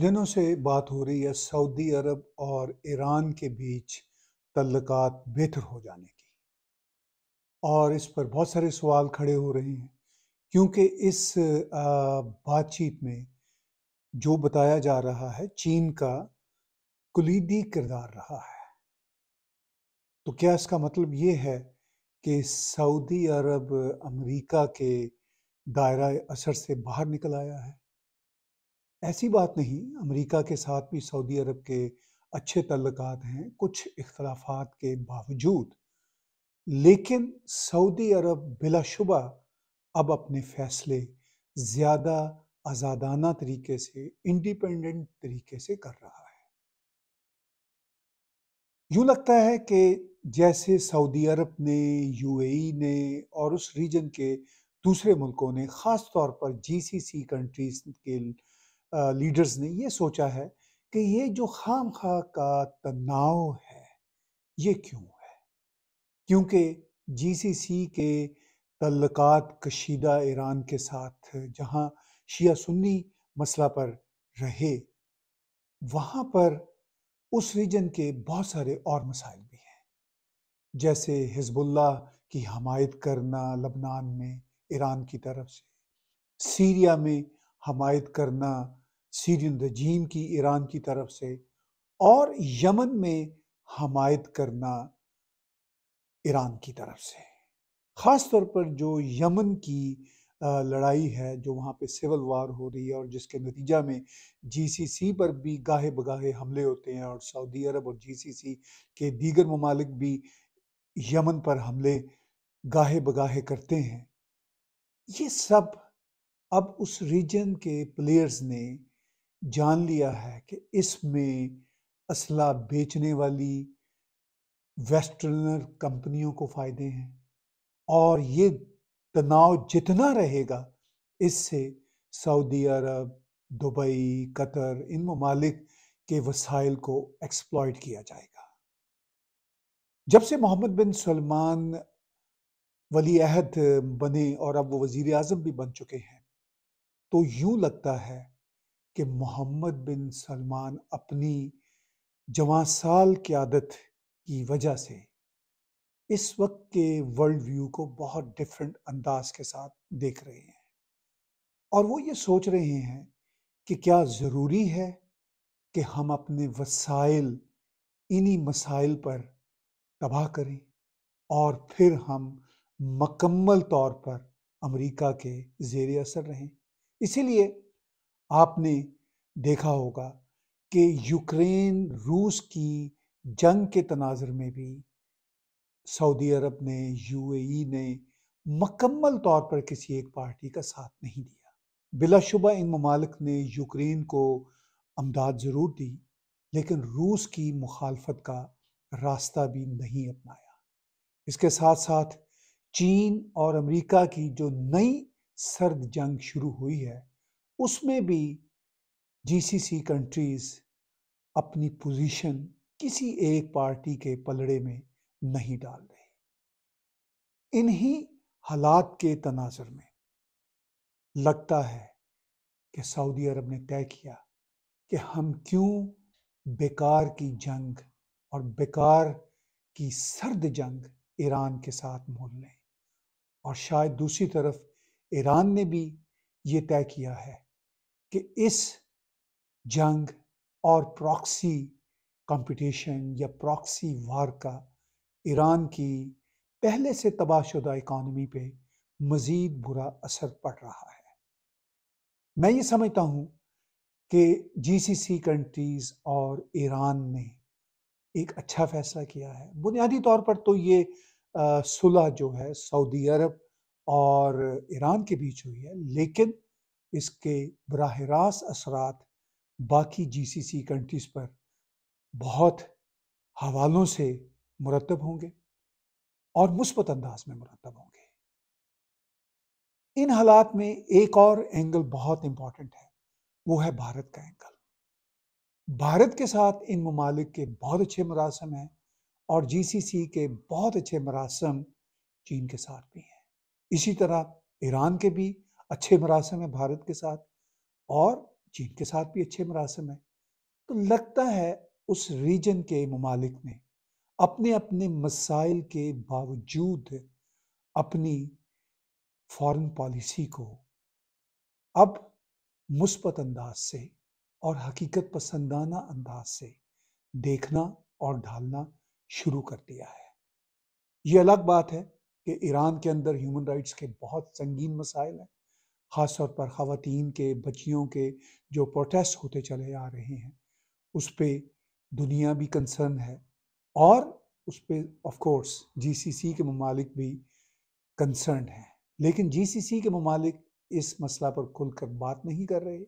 दिनों से बात हो रही है सऊदी अरब और ईरान के बीच तल्लक बेहतर हो जाने की और इस पर बहुत सारे सवाल खड़े हो रहे हैं क्योंकि इस बातचीत में जो बताया जा रहा है चीन का कुलीदी किरदार रहा है तो क्या इसका मतलब ये है कि सऊदी अरब अमेरिका के दायरा असर से बाहर निकल आया है ऐसी बात नहीं अमेरिका के साथ भी सऊदी अरब के अच्छे तल्लक हैं कुछ इख्तलाफात के बावजूद लेकिन सऊदी अरब बिलाशुबा अब अपने फैसले ज़्यादा आज़ादाना तरीके से इंडिपेंडेंट तरीके से कर रहा है यूँ लगता है कि जैसे सऊदी अरब ने यूएई ने और उस रीजन के दूसरे मुल्कों ने ख़ास तौर पर जीसीसी कंट्रीज के लीडर्स ने ये सोचा है कि ये जो खाम खा का तनाव है ये क्यों है क्योंकि जीसीसी के तल्लक़ात कशीदा ईरान के साथ जहाँ शिया सुन्नी मसला पर रहे वहाँ पर उस रीजन के बहुत सारे और मसाइल भी हैं जैसे हिजबुल्ला की हमायत करना लबनान में ईरान की तरफ से सीरिया में हमायत करना सीरियन रजीम की ईरान की तरफ से और यमन में हमायत करना ईरान की तरफ से ख़ास तौर पर जो यमन की लड़ाई है जो वहाँ पे सिविल वार हो रही है और जिसके नतीजा में जीसीसी पर भी गाहे बगाहे हमले होते हैं और सऊदी अरब और जीसीसी के दीगर ममालिक भी यमन पर हमले गाहे बगाहे करते हैं ये सब अब उस रीजन के प्लेयर्स ने जान लिया है कि इसमें असला बेचने वाली वेस्टर्नर कंपनियों को फ़ायदे हैं और ये तनाव जितना रहेगा इससे सऊदी अरब दुबई कतर इन ममालिक के वसाइल को एक्सप्लॉयट किया जाएगा जब से मोहम्मद बिन सलमान वली अहद बने और अब वो वज़ी अजम भी बन चुके हैं तो यूं लगता है कि मोहम्मद बिन सलमान अपनी जवां साल आदत की वजह से इस वक्त के वर्ल्ड व्यू को बहुत डिफरेंट अंदाज के साथ देख रहे हैं और वो ये सोच रहे हैं कि क्या ज़रूरी है कि हम अपने वसाइल इन्हीं मसाइल पर तबाह करें और फिर हम मकम्मल तौर पर अमेरिका के जेर असर रहें इसीलिए आपने देखा होगा कि यूक्रेन रूस की जंग के तनाजर में भी सऊदी अरब ने यूएई ने मकम्मल तौर पर किसी एक पार्टी का साथ नहीं दिया बिलाशुबा इन ममालक ने यूक्रेन को अमदाद ज़रूर दी लेकिन रूस की मुखालफत का रास्ता भी नहीं अपनाया इसके साथ साथ चीन और अमेरिका की जो नई सर्द जंग शुरू हुई है उसमें भी जीसीसी कंट्रीज़ अपनी पोजीशन किसी एक पार्टी के पलड़े में नहीं डाल रही इन्हीं हालात के तनाजर में लगता है कि सऊदी अरब ने तय किया कि हम क्यों बेकार की जंग और बेकार की सर्द जंग ईरान के साथ मोल लें और शायद दूसरी तरफ ईरान ने भी ये तय किया है कि इस जंग और प्रॉक्सी कंपटीशन या प्रॉक्सी वार का ईरान की पहले से तबाहशुदा इकानमी पे मज़ीद बुरा असर पड़ रहा है मैं ये समझता हूँ कि जीसीसी कंट्रीज़ और ईरान ने एक अच्छा फैसला किया है बुनियादी तौर पर तो ये सुलह जो है सऊदी अरब और ईरान के बीच हुई है लेकिन इसके बरह रास्त असरात बाकी जी सी सी कंट्रीज़ पर बहुत हवालों से मुरतब होंगे और मुस्बत अंदाज में मुरतब होंगे इन हालात में एक और एंगल बहुत इम्पॉर्टेंट है वो है भारत का एंगल भारत के साथ इन ममालिक के बहुत अच्छे मरासम हैं और जीसीसी के बहुत अच्छे मरासम चीन के साथ भी हैं इसी तरह ईरान के भी अच्छे मरासम है भारत के साथ और चीन के साथ भी अच्छे मरासम है तो लगता है उस रीजन के ममालिक ने अपने अपने मसाइल के बावजूद अपनी फॉरेन पॉलिसी को अब मुस्बत अंदाज से और हकीकत पसंदाना अंदाज से देखना और ढालना शुरू कर दिया है ये अलग बात है कि ईरान के अंदर ह्यूमन राइट्स के बहुत संगीन मसाइल हैं ख़ास तौर पर ख़वान के बच्चियों के जो प्रोटेस्ट होते चले आ रहे हैं उस पर दुनिया भी कंसर्न है और उस पर ऑफकोर्स जी सी सी के ममालिक भी कंसर्न हैं लेकिन जी सी सी के ममालिक इस मसला पर खुलकर बात नहीं कर रहे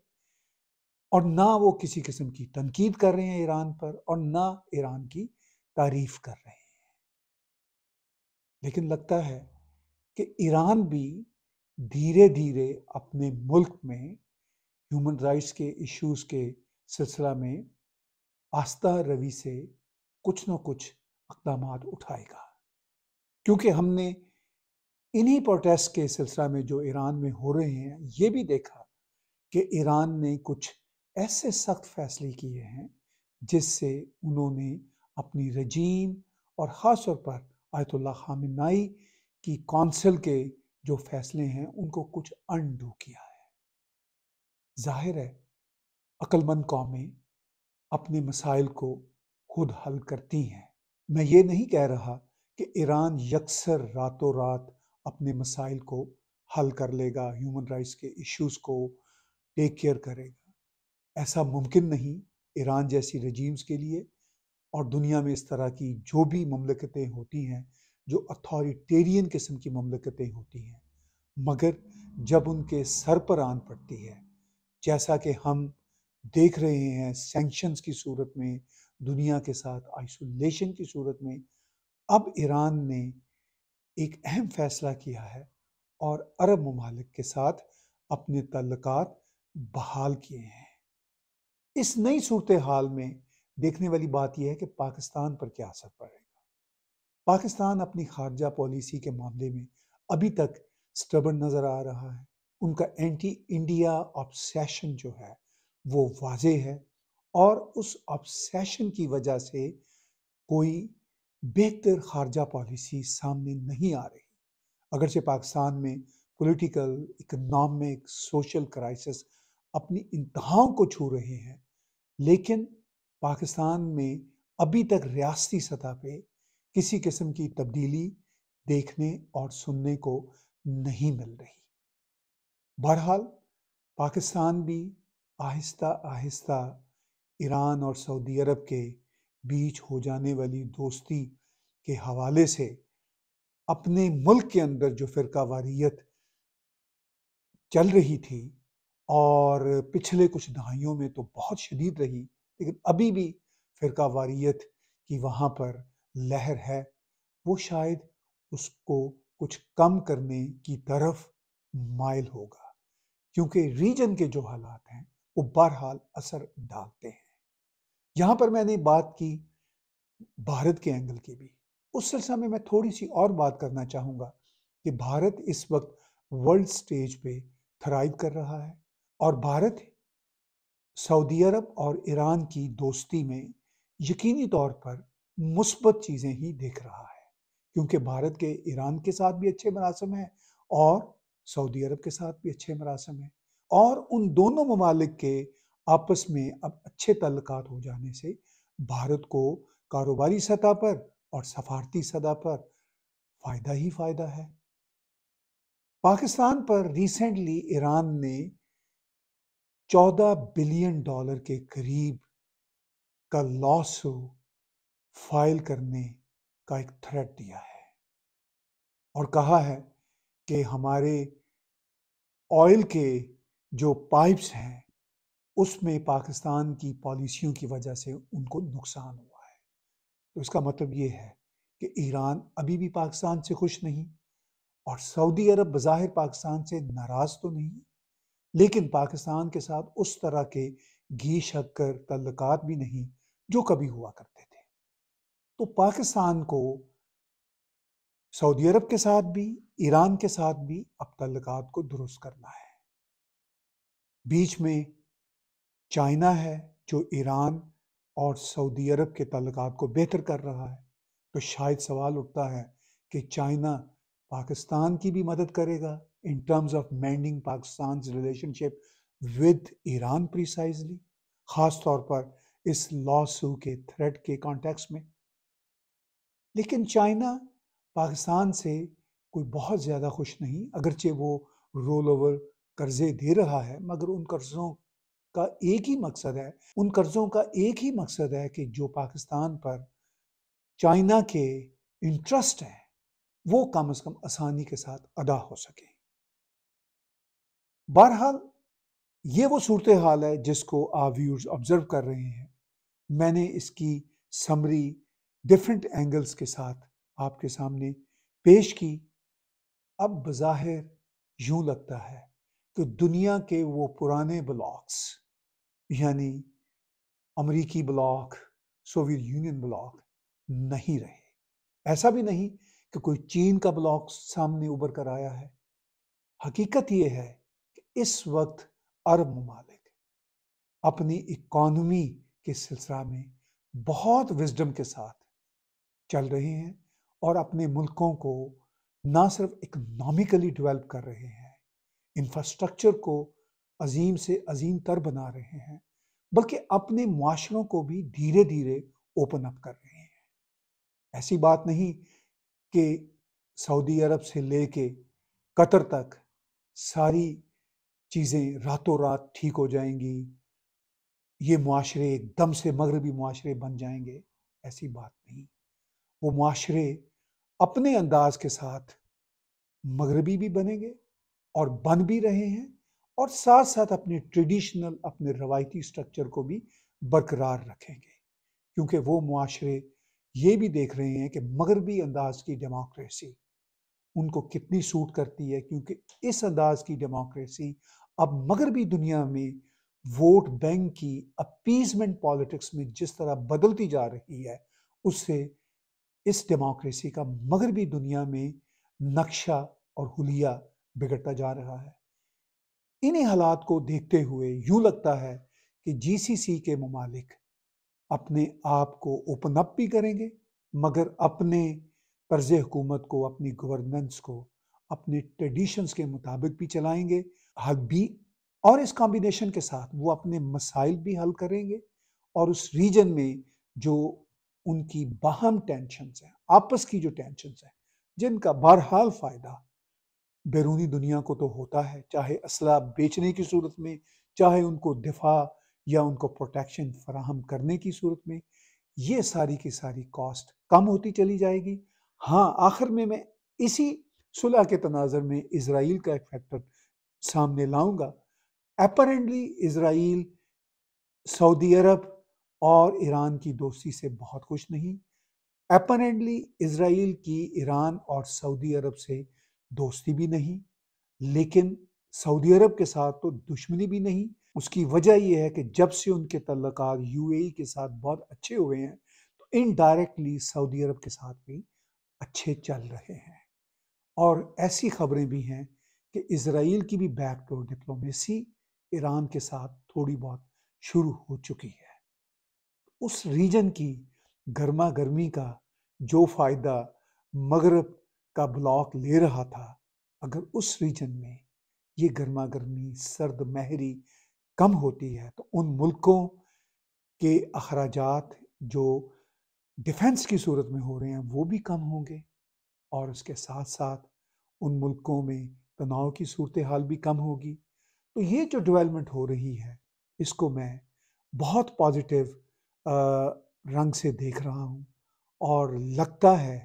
और ना वो किसी किस्म की तनकीद कर रहे हैं ईरान पर और ना ईरान की तारीफ कर रहे हैं लेकिन लगता है कि ईरान भी धीरे धीरे अपने मुल्क में ह्यूमन राइट्स के इश्यूज़ के सिलसिला में आस्था रवि से कुछ न कुछ इकदाम उठाएगा क्योंकि हमने इन्हीं प्रोटेस्ट के सिलसिला में जो ईरान में हो रहे हैं ये भी देखा कि ईरान ने कुछ ऐसे सख्त फैसले किए हैं जिससे उन्होंने अपनी रजीम और ख़ास तौर पर आयतुल्ला खामिनाई की कौंसिल के जो फैसले हैं उनको कुछ अनडू किया है जाहिर है अक्लमंद कौमें अपने मसाइल को खुद हल करती हैं मैं ये नहीं कह रहा कि ईरान यकसर रातों रात अपने मसाइल को हल कर लेगा ह्यूमन राइट्स के इश्यूज को टेक केयर करेगा ऐसा मुमकिन नहीं ईरान जैसी रजीम्स के लिए और दुनिया में इस तरह की जो भी ममलकतें होती हैं जो अथॉरिटेरियन किस्म की ममलकतें होती हैं मगर जब उनके सर पर आन पड़ती है जैसा कि हम देख रहे हैं सेंक्शंस की सूरत में दुनिया के साथ आइसोलेशन की सूरत में अब ईरान ने एक अहम फैसला किया है और अरब ममालिक के साथ अपने तल्लक बहाल किए हैं इस नई सूरत हाल में देखने वाली बात यह है कि पाकिस्तान पर क्या असर पड़ेगा पाकिस्तान अपनी खारजा पॉलिसी के मामले में अभी तक स्टबन नज़र आ रहा है उनका एंटी इंडिया ऑब्सेशन जो है वो वाज है और उस ऑब्सेशन की वजह से कोई बेहतर खारजा पॉलिसी सामने नहीं आ रही अगरचे पाकिस्तान में पॉलिटिकल इकनॉमिक सोशल क्राइसिस अपनी इंतहाओं को छू रहे हैं लेकिन पाकिस्तान में अभी तक रियासती सतह पे किसी किस्म की तब्दीली देखने और सुनने को नहीं मिल रही बहरहाल पाकिस्तान भी आहिस्ता आहिस्ता ईरान और सऊदी अरब के बीच हो जाने वाली दोस्ती के हवाले से अपने मुल्क के अंदर जो फिर वारियत चल रही थी और पिछले कुछ दहाइयों में तो बहुत शदीद रही लेकिन अभी भी फिर वारियत की वहाँ पर लहर है वो शायद उसको कुछ कम करने की तरफ माइल होगा क्योंकि रीजन के जो हालात हैं वो बहरहाल असर डालते हैं यहाँ पर मैंने बात की भारत के एंगल की भी उस सिलसिले में मैं थोड़ी सी और बात करना चाहूँगा कि भारत इस वक्त वर्ल्ड स्टेज पे थ्राइव कर रहा है और भारत सऊदी अरब और ईरान की दोस्ती में यकीनी तौर पर मुस्बत चीज़ें ही देख रहा है क्योंकि भारत के ईरान के साथ भी अच्छे मरासम हैं और सऊदी अरब के साथ भी अच्छे मरासम हैं और उन दोनों ममालिक के आपस में अब अच्छे तल्लक हो जाने से भारत को कारोबारी सतह पर और सफारती सतह पर फ़ायदा ही फ़ायदा है पाकिस्तान पर रिसेंटली ईरान ने 14 बिलियन डॉलर के करीब का लॉस फाइल करने का एक थ्रेट दिया है और कहा है कि हमारे ऑयल के जो पाइप्स हैं उसमें पाकिस्तान की पॉलिसियों की वजह से उनको नुकसान हुआ है तो इसका मतलब ये है कि ईरान अभी भी पाकिस्तान से खुश नहीं और सऊदी अरब बाहिर पाकिस्तान से नाराज़ तो नहीं लेकिन पाकिस्तान के साथ उस तरह के घी शक्कर तल्लक भी नहीं जो कभी हुआ करते थे तो पाकिस्तान को सऊदी अरब के साथ भी ईरान के साथ भी अब तल्लकात को दुरुस्त करना है बीच में चाइना है जो ईरान और सऊदी अरब के तल्लकात को बेहतर कर रहा है तो शायद सवाल उठता है कि चाइना पाकिस्तान की भी मदद करेगा in terms of mending Pakistan relationship with Iran precisely ख़ास तौर पर इस लॉ सू के थ्रेड के कॉन्टेक्स्ट में लेकिन चाइना पाकिस्तान से कोई बहुत ज़्यादा खुश नहीं अगरचे वो रोल ओवर कर्ज़े दे रहा है मगर उन कर्ज़ों का एक ही मकसद है उन कर्ज़ों का एक ही मकसद है कि जो पाकिस्तान पर चाइना के इंटरेस्ट हैं वो कम अज़ कम आसानी के साथ अदा हो सके बहरहाल ये वो सूरत हाल है जिसको आप व्यूर्स ऑब्ज़र्व कर रहे हैं मैंने इसकी समरी डिफरेंट एंगल्स के साथ आपके सामने पेश की अब बज़ाहिर यूं लगता है कि दुनिया के वो पुराने ब्लॉक्स यानी अमरीकी ब्लॉक सोवियत यूनियन ब्लॉक नहीं रहे ऐसा भी नहीं कि कोई चीन का ब्लॉक सामने उभर कर आया है हकीकत यह है कि इस वक्त अरब ममालिक अपनी इकॉनमी के सिलसिला में बहुत विजडम के साथ चल रहे हैं और अपने मुल्कों को ना सिर्फ इकनॉमिकली डेवलप कर रहे हैं इंफ्रास्ट्रक्चर को अजीम से अजीम तर बना रहे हैं बल्कि अपने माशरों को भी धीरे धीरे ओपन अप कर रहे हैं ऐसी बात नहीं कि सऊदी अरब से ले कर कतर तक सारी चीज़ें रातों रात ठीक हो जाएंगी ये माशरे एकदम से मगरबी माशरे बन जाएंगे ऐसी बात नहीं वो माशरे अपने अंदाज के साथ मगरबी भी बनेंगे और बन भी रहे हैं और साथ साथ अपने ट्रेडिशनल अपने रवायती स्ट्रक्चर को भी बरकरार रखेंगे क्योंकि वो माशरे ये भी देख रहे हैं कि मगरबी अंदाज की डेमोक्रेसी उनको कितनी सूट करती है क्योंकि इस अंदाज की डेमोक्रेसी अब मगरबी दुनिया में वोट बैंक की अपीजमेंट पॉलिटिक्स में जिस तरह बदलती जा रही है उससे इस डेमोक्रेसी का मगरबी दुनिया में नक्शा और हुलिया बिगड़ता जा रहा है इन्हीं हालात को देखते हुए यूं लगता है कि जीसीसी के ममालिक अपने आप को ओपन अप भी करेंगे मगर अपने तर्ज हुकूमत को अपनी गवर्नेंस को अपने ट्रेडिशंस के मुताबिक भी चलाएंगे हक भी और इस कॉम्बिनेशन के साथ वो अपने मसाइल भी हल करेंगे और उस रीजन में जो उनकी बाहम टेंशन हैं आपस की जो टेंशन हैं जिनका बहरहाल फ़ायदा बैरूनी दुनिया को तो होता है चाहे असला बेचने की सूरत में चाहे उनको दिफा या उनको प्रोटेक्शन फराहम करने की सूरत में ये सारी की सारी कॉस्ट कम होती चली जाएगी हाँ आखिर में मैं इसी सुलह के तनाजर में इसराइल का एक फैक्टर सामने लाऊंगा अपरेंटली इसराइल सऊदी अरब और ईरान की दोस्ती से बहुत कुछ नहीं अपरेंटली इसराइल की ईरान और सऊदी अरब से दोस्ती भी नहीं लेकिन सऊदी अरब के साथ तो दुश्मनी भी नहीं उसकी वजह यह है कि जब से उनके तल्लक यूएई e के साथ बहुत अच्छे हुए हैं तो इनडायरेक्टली सऊदी अरब के साथ भी अच्छे चल रहे हैं और ऐसी खबरें भी हैं कि इसराइल की भी बैकडोर डिप्लोमेसी ईरान के साथ थोड़ी बहुत शुरू हो चुकी है उस रीजन की गर्मा गर्मी का जो फ़ायदा मगरब का ब्लॉक ले रहा था अगर उस रीजन में ये गर्मा गर्मी सर्द महरी कम होती है तो उन मुल्कों के अखराज जो डिफेंस की सूरत में हो रहे हैं वो भी कम होंगे और उसके साथ साथ उन मुल्कों में तनाव की सूरत हाल भी कम होगी तो ये जो डेवलपमेंट हो रही है इसको मैं बहुत पॉजिटिव रंग से देख रहा हूँ और लगता है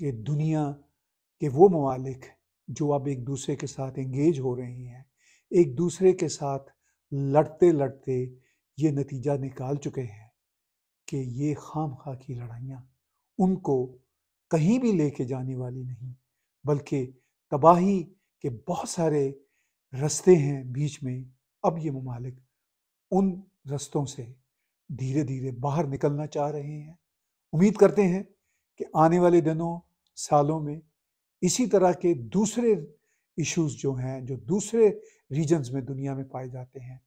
कि दुनिया के वो ममालिक जो अब एक दूसरे के साथ इंगेज हो रही हैं एक दूसरे के साथ लड़ते लड़ते ये नतीजा निकाल चुके हैं कि ये खाम खा की लड़ाइयाँ उनको कहीं भी लेके जाने वाली नहीं बल्कि तबाही के बहुत सारे रस्ते हैं बीच में अब ये ममालिक उन रस्तों से धीरे धीरे बाहर निकलना चाह रहे हैं उम्मीद करते हैं कि आने वाले दिनों सालों में इसी तरह के दूसरे इश्यूज जो हैं जो दूसरे रीजन्स में दुनिया में पाए जाते हैं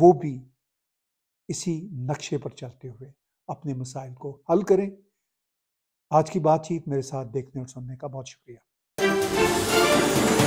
वो भी इसी नक्शे पर चलते हुए अपने मसाइल को हल करें आज की बातचीत मेरे साथ देखने और सुनने का बहुत शुक्रिया